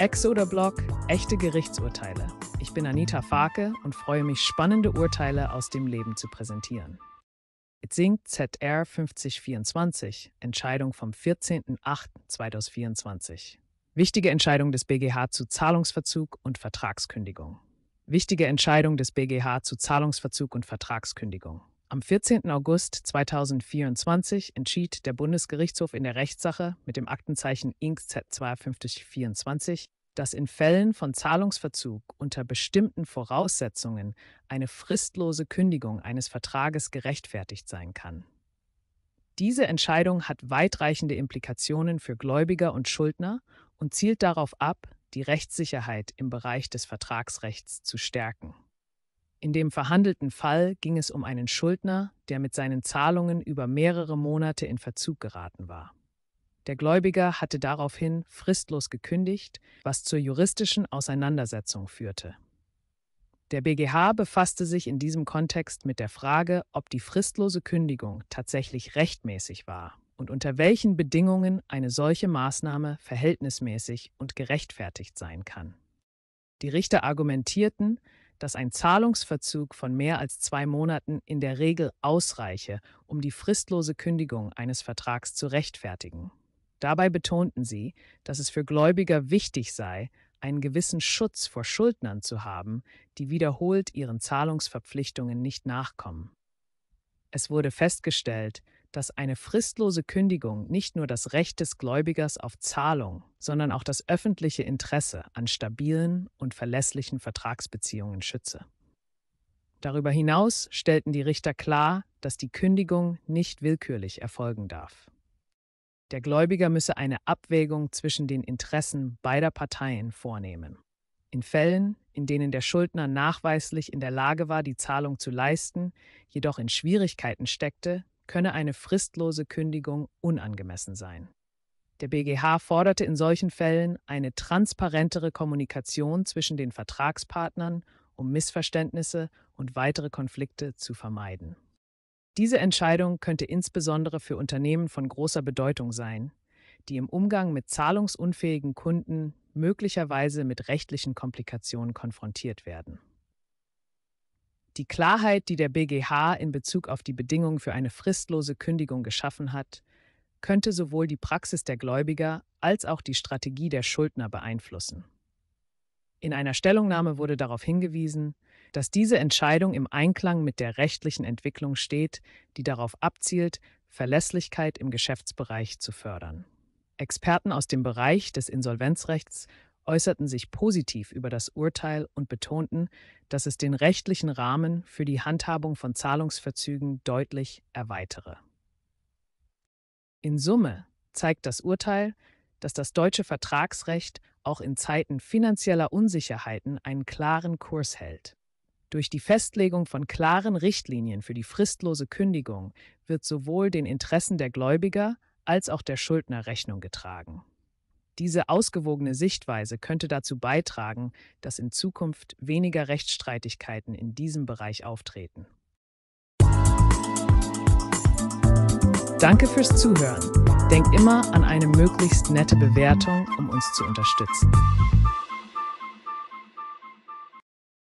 Exoder Blog, echte Gerichtsurteile. Ich bin Anita Farke und freue mich, spannende Urteile aus dem Leben zu präsentieren. Jetzt singt ZR 5024, Entscheidung vom 14.08.2024. Wichtige Entscheidung des BGH zu Zahlungsverzug und Vertragskündigung. Wichtige Entscheidung des BGH zu Zahlungsverzug und Vertragskündigung. Am 14. August 2024 entschied der Bundesgerichtshof in der Rechtssache mit dem Aktenzeichen INK Z25024 dass in Fällen von Zahlungsverzug unter bestimmten Voraussetzungen eine fristlose Kündigung eines Vertrages gerechtfertigt sein kann. Diese Entscheidung hat weitreichende Implikationen für Gläubiger und Schuldner und zielt darauf ab, die Rechtssicherheit im Bereich des Vertragsrechts zu stärken. In dem verhandelten Fall ging es um einen Schuldner, der mit seinen Zahlungen über mehrere Monate in Verzug geraten war. Der Gläubiger hatte daraufhin fristlos gekündigt, was zur juristischen Auseinandersetzung führte. Der BGH befasste sich in diesem Kontext mit der Frage, ob die fristlose Kündigung tatsächlich rechtmäßig war und unter welchen Bedingungen eine solche Maßnahme verhältnismäßig und gerechtfertigt sein kann. Die Richter argumentierten, dass ein Zahlungsverzug von mehr als zwei Monaten in der Regel ausreiche, um die fristlose Kündigung eines Vertrags zu rechtfertigen. Dabei betonten sie, dass es für Gläubiger wichtig sei, einen gewissen Schutz vor Schuldnern zu haben, die wiederholt ihren Zahlungsverpflichtungen nicht nachkommen. Es wurde festgestellt, dass eine fristlose Kündigung nicht nur das Recht des Gläubigers auf Zahlung, sondern auch das öffentliche Interesse an stabilen und verlässlichen Vertragsbeziehungen schütze. Darüber hinaus stellten die Richter klar, dass die Kündigung nicht willkürlich erfolgen darf. Der Gläubiger müsse eine Abwägung zwischen den Interessen beider Parteien vornehmen. In Fällen, in denen der Schuldner nachweislich in der Lage war, die Zahlung zu leisten, jedoch in Schwierigkeiten steckte, könne eine fristlose Kündigung unangemessen sein. Der BGH forderte in solchen Fällen eine transparentere Kommunikation zwischen den Vertragspartnern, um Missverständnisse und weitere Konflikte zu vermeiden. Diese Entscheidung könnte insbesondere für Unternehmen von großer Bedeutung sein, die im Umgang mit zahlungsunfähigen Kunden möglicherweise mit rechtlichen Komplikationen konfrontiert werden. Die Klarheit, die der BGH in Bezug auf die Bedingungen für eine fristlose Kündigung geschaffen hat, könnte sowohl die Praxis der Gläubiger als auch die Strategie der Schuldner beeinflussen. In einer Stellungnahme wurde darauf hingewiesen, dass diese Entscheidung im Einklang mit der rechtlichen Entwicklung steht, die darauf abzielt, Verlässlichkeit im Geschäftsbereich zu fördern. Experten aus dem Bereich des Insolvenzrechts äußerten sich positiv über das Urteil und betonten, dass es den rechtlichen Rahmen für die Handhabung von Zahlungsverzügen deutlich erweitere. In Summe zeigt das Urteil, dass das deutsche Vertragsrecht auch in Zeiten finanzieller Unsicherheiten einen klaren Kurs hält. Durch die Festlegung von klaren Richtlinien für die fristlose Kündigung wird sowohl den Interessen der Gläubiger als auch der Schuldner Rechnung getragen. Diese ausgewogene Sichtweise könnte dazu beitragen, dass in Zukunft weniger Rechtsstreitigkeiten in diesem Bereich auftreten. Danke fürs Zuhören. Denk immer an eine möglichst nette Bewertung, um uns zu unterstützen.